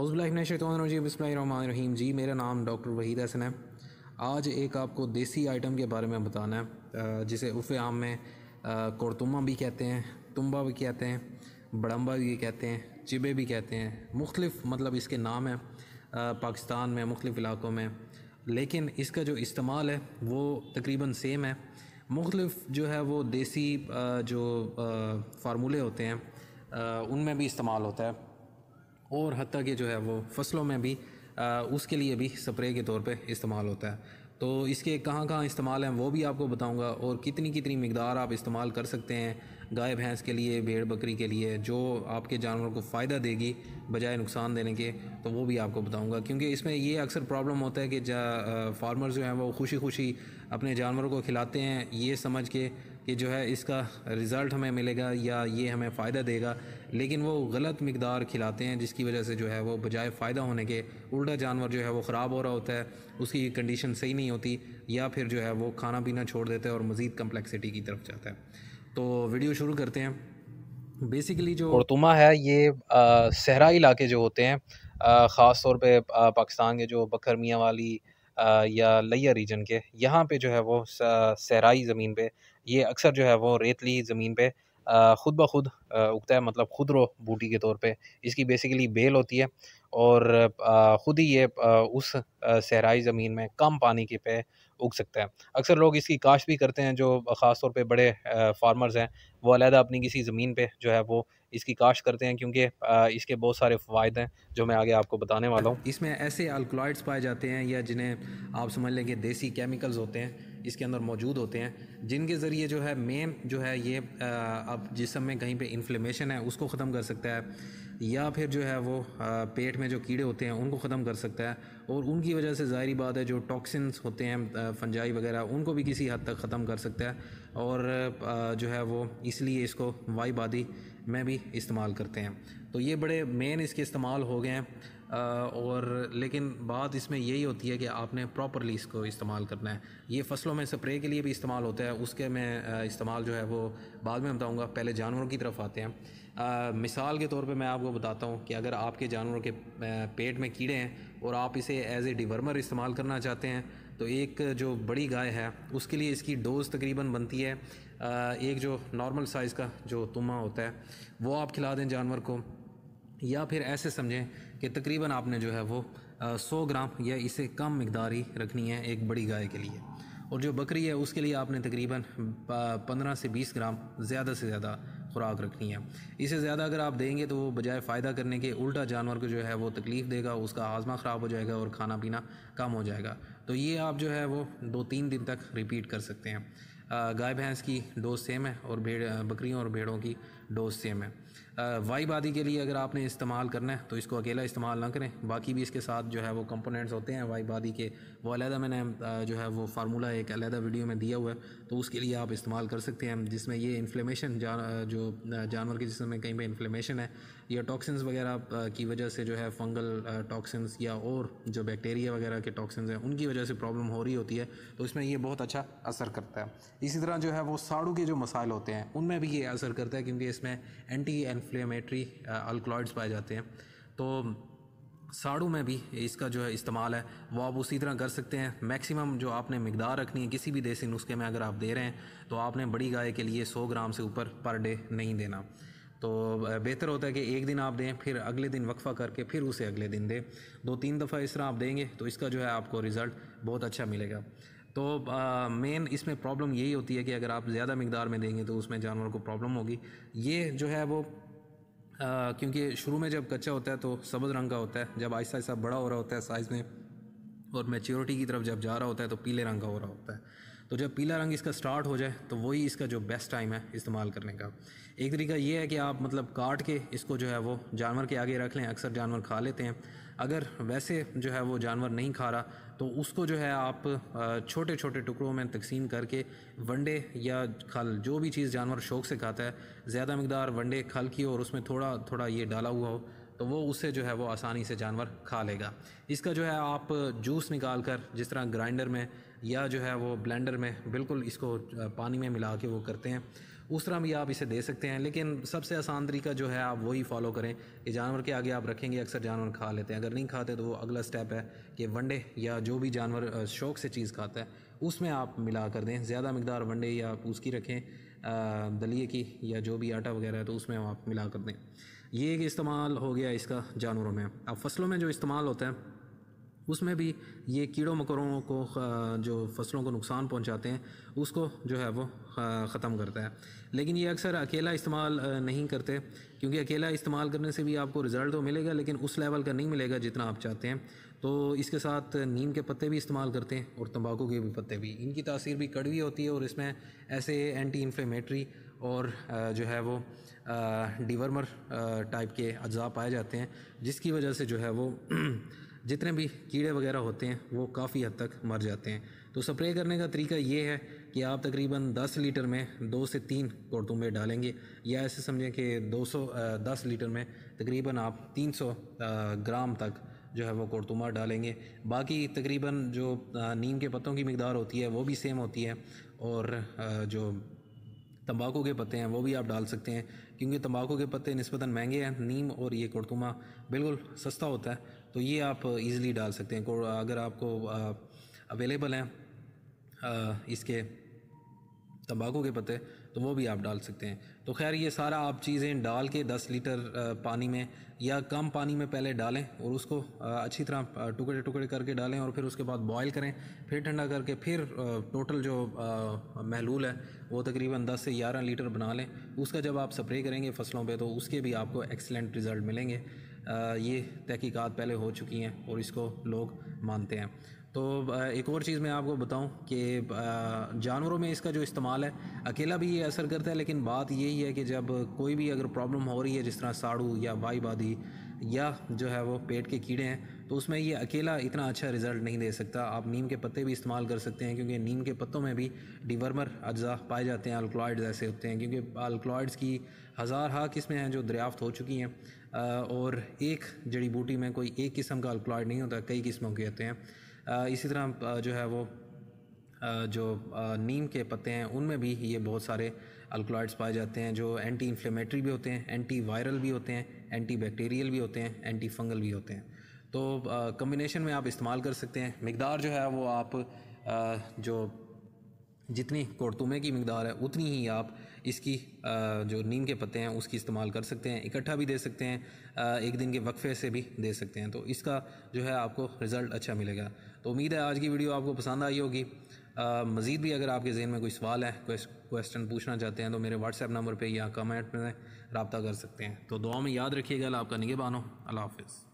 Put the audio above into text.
अज़बिल्लाशतवानरजीबसमीम जी मेरा नाम डॉक्टर वहीद हसन है आज एक आपको देसी आइटम के बारे में बताना है जिसे उफ़ आम में कोरतुमा भी कहते हैं तुम्बा भी कहते हैं बड़म्बा भी कहते हैं चिबे भी कहते हैं मुख्तफ मतलब इसके नाम हैं पाकिस्तान में मुख्तफ इलाक़ों में लेकिन इसका जो इस्तेमाल है वो तकरीबन सेम है मुख्तफ जो है वो देसी जो फार्मूले होते हैं उनमें भी इस्तेमाल होता है और हती कि जो है वो फसलों में भी आ, उसके लिए भी स्प्रे के तौर पे इस्तेमाल होता है तो इसके कहाँ कहाँ इस्तेमाल हैं वो भी आपको बताऊँगा और कितनी कितनी मकदार आप इस्तेमाल कर सकते हैं गाय भैंस के लिए भेड़ बकरी के लिए जो आपके जानवर को फ़ायदा देगी बजाय नुकसान देने के तो वो भी आपको बताऊंगा क्योंकि इसमें ये अक्सर प्रॉब्लम होता है कि फार्मर जो हैं वो खुशी खुशी अपने जानवरों को खिलाते हैं ये समझ के कि जो है इसका रिज़ल्ट हमें मिलेगा या ये हमें फ़ायदा देगा लेकिन वो गलत मकदार खिलाते हैं जिसकी वजह से जो है वो बजाय फ़ायदा होने के उल्टा जानवर जो है वो ख़राब हो रहा होता है उसकी कंडीशन सही नहीं होती या फिर जो है वो खाना पीना छोड़ देता है और मज़ीद कम्प्लेक्सिटी की तरफ जाता है तो वीडियो शुरू करते हैं बेसिकली जो तुम्हारा है ये सहरा इलाके जो होते हैं ख़ास तौर पर पाकिस्तान के जो बकर मियाँ वाली या लिया रीजन के यहाँ पे जो है वो सहराई ज़मीन पे ये अक्सर जो है वो रेतली ज़मीन पे ख़ुद ब खुद उगता है मतलब खुदरो बूटी के तौर पे इसकी बेसिकली बेल होती है और ख़ुद ही ये उस सहराई ज़मीन में कम पानी के पे उग सकता है अक्सर लोग इसकी काश्त भी करते हैं जो ख़ास तौर पे बड़े फार्मर्स हैं वो अलहदा अपनी किसी ज़मीन पे जो है वो इसकी काश्त करते हैं क्योंकि इसके बहुत सारे फ़ायदे हैं जो मैं आगे आपको बताने वाला हूँ इसमें ऐसे अल्कोलाइड्स पाए जाते हैं या जिन्हें आप समझ लें कि देसी केमिकल्स होते हैं इसके अंदर मौजूद होते हैं जिनके ज़रिए जो है मेन जो है ये अब जिसम में कहीं पे इन्फ्लेमेशन है उसको ख़त्म कर सकता है या फिर जो है वो पेट में जो कीड़े होते हैं उनको ख़त्म कर सकता है और उनकी वजह से ज़ाहरी बात है जो टॉक्सिन्स होते हैं फंजाई वगैरह उनको भी किसी हद तक ख़त्म कर सकता है और जो है वो इसलिए इसको वाई बादी में भी इस्तेमाल करते हैं तो ये बड़े मेन इसके इस्तेमाल हो गए हैं और लेकिन बात इसमें यही होती है कि आपने प्रॉपरली इसको इस्तेमाल करना है ये फसलों में स्प्रे के लिए भी इस्तेमाल होता है उसके मैं इस्तेमाल जो है वो बाद में बताऊँगा पहले जानवरों की तरफ आते हैं आ, मिसाल के तौर पे मैं आपको बताता हूँ कि अगर आपके जानवरों के पेट में कीड़े हैं और आप इसे एज ए डिवर्मर इस्तेमाल करना चाहते हैं तो एक जो बड़ी गाय है उसके लिए इसकी डोज़ तकरीबन बनती है एक जो नॉर्मल साइज़ का जो तुमा होता है वो आप खिला दें जानवर को या फिर ऐसे समझें कि तकरीबन आपने जो है वो सौ ग्राम या इसे कम मकदार ही रखनी है एक बड़ी गाय के लिए और जो बकरी है उसके लिए आपने तकरीबन पंद्रह से बीस ग्राम ज़्यादा से ज़्यादा खुराक रखनी है इसे ज़्यादा अगर आप देंगे तो वो बजाय फ़ायदा करने के उल्टा जानवर को जो है वो तकलीफ़ देगा उसका हाजमा ख़राब हो जाएगा और खाना पीना कम हो जाएगा तो ये आप जो है वो दो तीन दिन तक रिपीट कर सकते हैं गाय भैंस की डोज सेम है और भेड़ बकरियों और भेड़ों की डोज सेम है वाइब आदि के लिए अगर आपने इस्तेमाल करना है तो इसको अकेला इस्तेमाल ना करें बाकी भी इसके साथ जो है वो कंपोनेंट्स होते हैं वाइब आदि के वो अलहदा मैंने जो है वो फार्मूला एक अलहदा वीडियो में दिया हुआ है तो उसके लिए आप इस्तेमाल कर सकते हैं जिसमें ये इन्फ्लेमेशन जा, जो जानवर के जिसमें कहीं पर इन्फ्लेमेशन है या टॉक्सिन्स वगैरह की वजह से जो है फंगल टॉक्सिन्स या और जो बैक्टीरिया वगैरह के टॉक्सिन्स हैं उनकी वजह से प्रॉब्लम हो रही होती है तो इसमें ये बहुत अच्छा असर करता है इसी तरह जो है वो साड़ू के जो मसाइल होते हैं उनमें भी ये असर करता है क्योंकि जिसमें एंटी इन्फ्लेमेटरी अल्कलॉइड्स पाए जाते हैं तो साड़ू में भी इसका जो है इस्तेमाल है वो आप उसी तरह कर सकते हैं मैक्सिमम जो आपने मकदार रखनी है किसी भी देसी नुस्खे में अगर आप दे रहे हैं तो आपने बड़ी गाय के लिए 100 ग्राम से ऊपर पर डे नहीं देना तो uh, बेहतर होता है कि एक दिन आप दें फिर अगले दिन वक्फ़ा करके फिर उसे अगले दिन दें दो तीन दफ़ा इस तरह आप देंगे तो इसका जो है आपको रिज़ल्ट बहुत अच्छा मिलेगा तो मेन इसमें प्रॉब्लम यही होती है कि अगर आप ज़्यादा मकदार में देंगे तो उसमें जानवर को प्रॉब्लम होगी ये जो है वो क्योंकि शुरू में जब कच्चा होता है तो सब्ज़ रंग का होता है जब आहिस्ता आहिस्ता बड़ा हो रहा होता है साइज़ में और मेच्योरिटी की तरफ जब जा रहा होता है तो पीले रंग का हो रहा होता है तो जब पीला रंग इसका स्टार्ट हो जाए तो वही इसका जो बेस्ट टाइम है इस्तेमाल करने का एक तरीका ये है कि आप मतलब काट के इसको जो है वो जानवर के आगे रख लें अक्सर जानवर खा लेते हैं अगर वैसे जो है वो जानवर नहीं खा रहा तो उसको जो है आप छोटे छोटे टुकड़ों में तकसीम करके वंडे या खल जो भी चीज़ जानवर शौक से खाता है ज़्यादा मकदार वंडे खल की और उसमें थोड़ा थोड़ा ये डाला हुआ हो तो वो उससे जो है वो आसानी से जानवर खा लेगा इसका जो है आप जूस निकाल कर जिस तरह ग्राइंडर में या जो है वो ब्लेंडर में बिल्कुल इसको पानी में मिला के वो करते हैं उस तरह भी आप इसे दे सकते हैं लेकिन सबसे आसान तरीका जो है आप वही फॉलो करें कि जानवर के आगे आप रखेंगे अक्सर जानवर खा लेते हैं अगर नहीं खाते तो वो अगला स्टेप है कि वंडे या जो भी जानवर शौक से चीज़ खाता है उसमें आप मिला कर दें ज़्यादा मकदार वंडे या उसकी रखें दलिए की या जो भी आटा वगैरह है तो उसमें आप मिला कर दें ये एक इस्तेमाल हो गया इसका जानवरों में अब फसलों में जो इस्तेमाल होता है उसमें भी ये कीड़ों मकड़ों को जो फसलों को नुकसान पहुंचाते हैं उसको जो है वो ख़त्म करता है लेकिन ये अक्सर अकेला इस्तेमाल नहीं करते क्योंकि अकेला इस्तेमाल करने से भी आपको रिज़ल्ट तो मिलेगा लेकिन उस लेवल का नहीं मिलेगा जितना आप चाहते हैं तो इसके साथ नीम के पत्ते भी इस्तेमाल करते हैं और तम्बाकू के भी पत्ते भी इनकी तासीर भी कड़वी होती है और इसमें ऐसे एंटी इन्फ्लेमेटरी और जो है वो डिवर्मर टाइप के अज्जा पाए जाते हैं जिसकी वजह से जो है वो जितने भी कीड़े वगैरह होते हैं वो काफ़ी हद तक मर जाते हैं तो स्प्रे करने का तरीका ये है कि आप तकरीबन 10 लीटर में दो से तीन कुरतुम्बे डालेंगे या ऐसे समझें कि 200 दस लीटर में तकरीबन आप 300 ग्राम तक जो है वो कुरतुमा डालेंगे बाकी तकरीबन जो नीम के पत्तों की मकदार होती है वो भी सेम होती है और जो तंबाकू के पत्ते हैं वो भी आप डाल सकते हैं क्योंकि तंबाकू के पत्ते नस्बता महंगे हैं नीम और ये कुरतुमा बिल्कुल सस्ता होता है तो ये आप इजीली डाल सकते हैं अगर आपको अवेलेबल हैं इसके तंबाकू के पत्ते तो वो भी आप डाल सकते हैं तो खैर ये सारा आप चीज़ें डाल के 10 लीटर पानी में या कम पानी में पहले डालें और उसको अच्छी तरह टुकड़े टुकड़े करके डालें और फिर उसके बाद बॉयल करें फिर ठंडा करके फिर टोटल जो महलूल है वो तकरीबन 10 से 11 लीटर बना लें उसका जब आप स्प्रे करेंगे फसलों पर तो उसके भी आपको एक्सेलेंट रिज़ल्ट मिलेंगे ये तहकीक़ात पहले हो चुकी हैं और इसको लोग मानते हैं तो एक और चीज़ मैं आपको बताऊं कि जानवरों में इसका जो इस्तेमाल है अकेला भी ये असर करता है लेकिन बात यही है कि जब कोई भी अगर प्रॉब्लम हो रही है जिस तरह साड़ू या बाईबादी या जो है वो पेट के कीड़े हैं तो उसमें ये अकेला इतना अच्छा रिज़ल्ट नहीं दे सकता आप नीम के पत्ते भी इस्तेमाल कर सकते हैं क्योंकि नीम के पत्तों में भी डिवर्मर अज्जा पाए जाते हैं अल्कलॉइड्स ऐसे होते हैं क्योंकि अल्कलॉइड्स की हज़ार हा किस्में हैं जो दरियाफ़त हो चुकी हैं और एक जड़ी बूटी में कोई एक किस्म का अल्कलॉयड नहीं होता कई किस्मों के होते हैं इसी तरह जो है वो जो नीम के पत्ते हैं उनमें भी ये बहुत सारे अल्कलॉइड्स पाए जाते हैं जो एंटी इन्फ्लेमेटरी भी होते हैं एंटी वायरल भी होते हैं एंटी बैक्टीरियल भी होते हैं एंटी फंगल भी होते हैं तो कम्बिनेशन में आप इस्तेमाल कर सकते हैं मकदार जो है वो आप जो जितनी कोरतुमे की मकदार है उतनी ही आप इसकी जो नीम के पत्ते हैं उसकी इस्तेमाल कर सकते हैं इकट्ठा भी दे सकते हैं एक दिन के वक्फे से भी दे सकते हैं तो इसका जो है आपको रिज़ल्ट अच्छा मिलेगा तो उम्मीद है आज की वीडियो आपको पसंद आई होगी मज़ीद भी अगर आपके जहन में कोई सवाल है क्वेश्चन पूछना चाहते हैं तो मेरे व्हाट्सएप नंबर पर या कमेंट में रबता कर सकते हैं तो दुआ में याद रखिएगा आपका निगे बानो अल्लाह हाफिज़